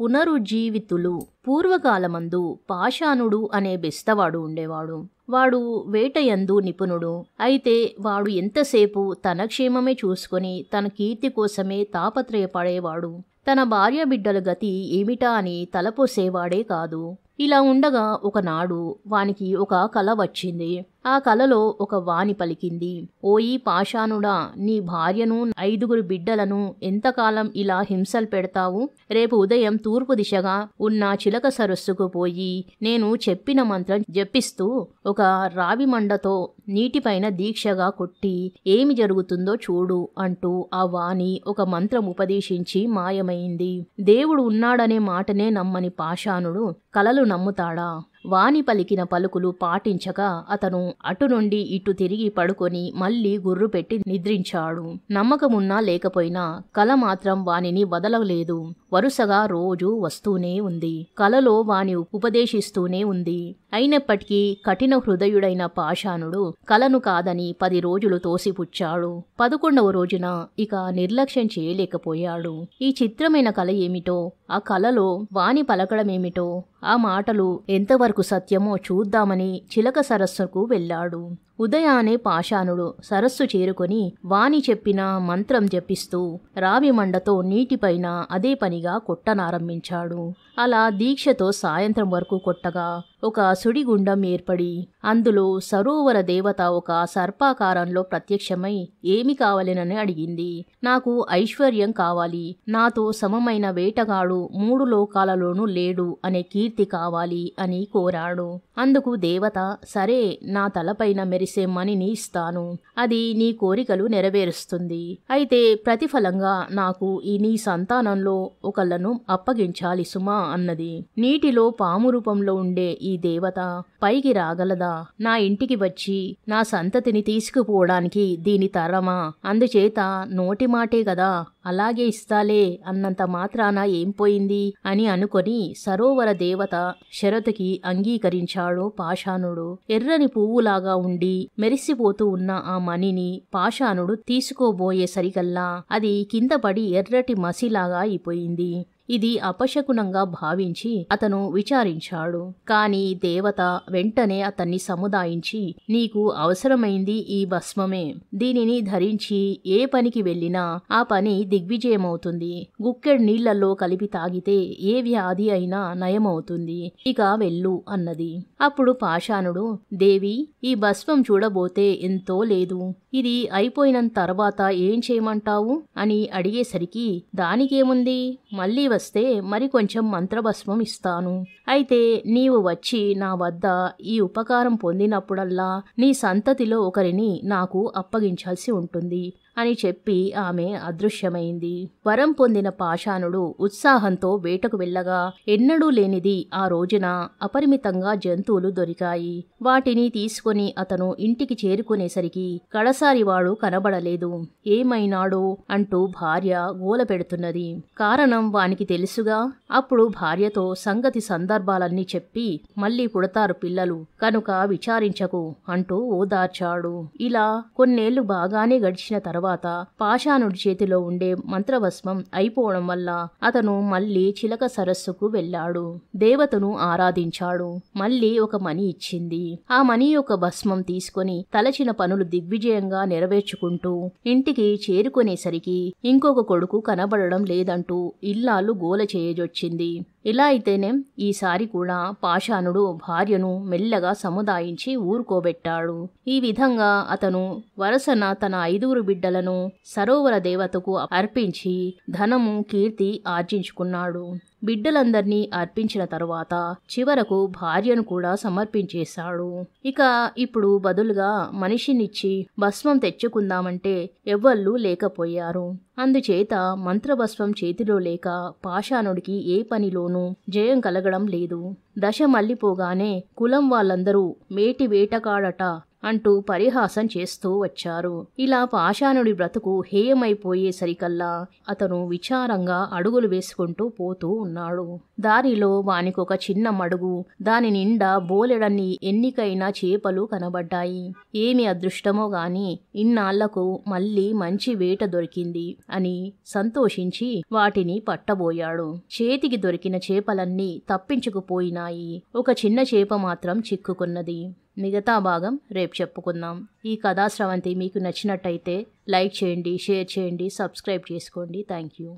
పునరుజ్జీవితులు పూర్వకాలమందు పాషాణుడు అనే బెస్తవాడు ఉండేవాడు వాడు వేటయందు నిపుణుడు అయితే వాడు ఎంతసేపు తన క్షేమమే చూసుకొని తన కీర్తి కోసమే తాపత్రయపడేవాడు తన భార్య బిడ్డల గతి ఏమిటా అని తలపోసేవాడే కాదు ఇలా ఉండగా ఒకనాడు వానికి ఒక కల వచ్చింది ఆ కలలో ఒక వాణి పలికింది ఓయి పాషానుడా నీ భార్యను ఐదుగురు బిడ్డలను ఎంతకాలం ఇలా హింసలు పెడతావు రేపు ఉదయం తూర్పు దిశగా ఉన్న చిలక సరస్సుకు పోయి నేను చెప్పిన మంత్రం జపిస్తూ ఒక రావి మండతో నీటిపైన దీక్షగా కొట్టి ఏమి జరుగుతుందో చూడు అంటూ ఆ వాణి ఒక మంత్రం ఉపదేశించి మాయమైంది దేవుడు ఉన్నాడనే మాటనే నమ్మని పాషానుడు కలలు నమ్ముతాడా వాణి పలికిన పలుకులు పాటించగా అతను అటు నుండి ఇటు తిరిగి పడుకొని మళ్లీ గుర్రు పెట్టి నిద్రించాడు నమ్మకమున్నా లేకపోయినా కల మాత్రం వానిని వదలలేదు వరుసగా రోజు వస్తూనే ఉంది కలలో వాని ఉపదేశిస్తూనే ఉంది అయినప్పటికీ కఠిన హృదయుడైన పాషానుడు కలను కాదని పది రోజులు తోసిపుచ్చాడు పదకొండవ రోజున ఇక నిర్లక్ష్యం చేయలేకపోయాడు ఈ చిత్రమైన కల ఏమిటో ఆ కలలో వాణి పలకడమేమిటో ఆ మాటలు ఎంతవరకు సత్యమో చూద్దామని చిలక సరస్సుకు వెళ్ళాడు ఉదయానే పాషాణుడు సరస్సు చేరుకొని వాణి చెప్పిన మంత్రం జపిస్తూ రావి మండతో నీటిపైన అదే పనిగా కొట్టనారంభించాడు అలా దీక్షతో సాయంత్రం వరకు కొట్టగా ఒక సుడిగుండం ఏర్పడి అందులో సరోవర దేవత ఒక సర్పాకారంలో ప్రత్యక్షమై ఏమి కావాలనని అడిగింది నాకు ఐశ్వర్యం కావాలి నాతో సమమైన వేటగాడు మూడు లోకాలలోనూ లేడు అనే కీర్తి కావాలి అని కోరాడు అందుకు దేవత సరే నా తలపైన మెరిసే మణిని ఇస్తాను అది నీ కోరికలు నెరవేరుస్తుంది అయితే ప్రతిఫలంగా నాకు ఈ నీ సంతానంలో ఒకళ్ళను అప్పగించాలి సుమా అన్నది నీటిలో పాము రూపంలో ఉండే ఈ దేవత పైకి రాగలదా నా ఇంటికి వచ్చి నా సంతతిని తీసుకుపోవడానికి దీని తరమా అందుచేత నోటి మాటే కదా అలాగే ఇస్తాలే అన్నంత మాత్రాన ఏం పోయింది అని అనుకొని సరోవర దేవత శరతుకి అంగీకరించాడు పాషాణుడు ఎర్రని పువ్వులాగా ఉండి మెరిసిపోతూ ఉన్న ఆ మణిని పాషాణుడు తీసుకోబోయేసరికల్లా అది కిందపడి ఎర్రటి మసిలాగా అయిపోయింది ఇది అపశకునంగా భావించి అతను విచారించాడు కాని దేవత వెంటనే అతన్ని సముదాయించి నీకు అవసరమైంది ఈ భస్మమే దీనిని ధరించి ఏ పనికి వెళ్ళినా ఆ పని దిగ్విజయమవుతుంది గుక్కెడ్ నీళ్లలో కలిపి తాగితే ఏ వ్యాధి అయినా నయమవుతుంది ఇక వెళ్ళు అన్నది అప్పుడు పాషాణుడు దేవి ఈ భస్మం చూడబోతే ఎంతో లేదు ఇది అయిపోయిన తర్వాత ఏం చేయమంటావు అని అడిగేసరికి దానికేముంది మళ్ళీ వస్తే మరికొంచెం మంత్రభస్మం ఇస్తాను అయితే నీవు వచ్చి నా వద్ద ఈ ఉపకారం పొందినప్పుడల్లా నీ సంతతిలో ఒకరిని నాకు అప్పగించాల్సి ఉంటుంది అని చెప్పి ఆమె అదృశ్యమైంది వరం పొందిన పాషాణుడు ఉత్సాహంతో వేటకు వెళ్ళగా ఎన్నడూ లేనిది ఆ రోజున అపరిమితంగా జంతువులు దొరికాయి వాటిని తీసుకుని అతను ఇంటికి చేరుకునేసరికి కడసారివాడు కనబడలేదు ఏమైనాడో అంటూ భార్య గోల పెడుతున్నది కారణం వానికి తెలుసుగా అప్పుడు భార్యతో సంగతి సందర్భాలన్నీ చెప్పి మళ్ళీ పుడతారు పిల్లలు కనుక విచారించకు అంటూ ఓదార్చాడు ఇలా కొన్నేళ్లు బాగానే గడిచిన తర్వాత తరువాత పాషాణుడి చేతిలో ఉండే మంత్రభస్మం అయిపోవడం వల్ల అతను మళ్ళీ చిలక సరస్సుకు వెళ్ళాడు దేవతను ఆరాధించాడు మళ్ళీ ఒక మణి ఇచ్చింది ఆ మణి యొక్క భస్మం తీసుకొని తలచిన పనులు దిగ్విజయంగా నెరవేర్చుకుంటూ ఇంటికి చేరుకునేసరికి ఇంకొక కొడుకు కనబడడం లేదంటూ ఇల్లాలు గోల చేయజొచ్చింది ఇలా అయితేనే ఈసారి కూడా పాషాణుడు భార్యను మెల్లగా సముదాయించి ఊరుకోబెట్టాడు ఈ విధంగా అతను వరసన తన ఐదుగురు బిడ్డల పూలను సరోవర దేవతకు అర్పించి ధనము కీర్తి ఆర్జించుకున్నాడు బిడ్డలందర్నీ అర్పించిన తరువాత చివరకు భార్యను కూడా సమర్పించేశాడు ఇక ఇప్పుడు బదులుగా మనిషినిచ్చి భస్మం తెచ్చుకుందామంటే ఎవ్వళ్ళు లేకపోయారు అందుచేత మంత్రభస్వం చేతిలో లేక పాషాణుడికి ఏ పనిలోనూ జయం కలగడం లేదు దశ మల్లిపోగానే కులం వాళ్ళందరూ మేటి వేటకాడట అంటూ పరిహాసం చేస్తూ వచ్చారు ఇలా పాషాణుడి బ్రతుకు హేయమైపోయేసరికల్లా అతను విచారంగా అడుగులు వేసుకుంటూ పోతూ ఉన్నాడు దారిలో వానికొక చిన్న మడుగు దాని నిండా బోలెడన్ని ఎన్నికైన చేపలు కనబడ్డాయి ఏమి అదృష్టమో గాని ఇన్నాళ్లకు మళ్ళీ మంచి వేట దొరికింది అని సంతోషించి వాటిని పట్టబోయాడు చేతికి దొరికిన చేపలన్నీ తప్పించుకుపోయినాయి ఒక చిన్న చేప మాత్రం చిక్కుకున్నది మిగతా భాగం రేపు చెప్పుకుందాం ఈ కథా మీకు నచ్చినట్టయితే లైక్ చేయండి షేర్ చేయండి సబ్స్క్రైబ్ చేసుకోండి థ్యాంక్ యూ